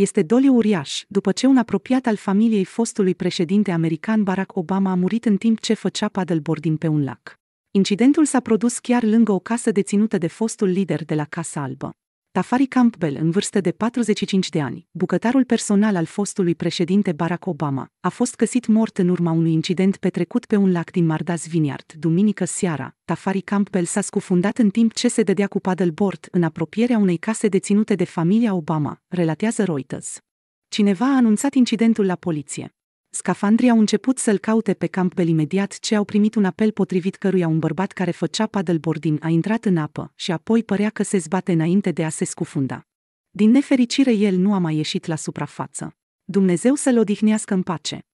este doliu uriaș, după ce un apropiat al familiei fostului președinte american Barack Obama a murit în timp ce făcea paddleboarding pe un lac. Incidentul s-a produs chiar lângă o casă deținută de fostul lider de la Casa Albă. Tafari Campbell, în vârstă de 45 de ani, bucătarul personal al fostului președinte Barack Obama, a fost găsit mort în urma unui incident petrecut pe un lac din Mardas Vineyard, duminică seara. Tafari Campbell s-a scufundat în timp ce se dădea cu paddleboard în apropierea unei case deținute de familia Obama, relatează Reuters. Cineva a anunțat incidentul la poliție scafandrii au început să-l caute pe Campbell imediat ce au primit un apel potrivit căruia un bărbat care făcea paddleboarding a intrat în apă și apoi părea că se zbate înainte de a se scufunda. Din nefericire el nu a mai ieșit la suprafață. Dumnezeu să-l odihnească în pace.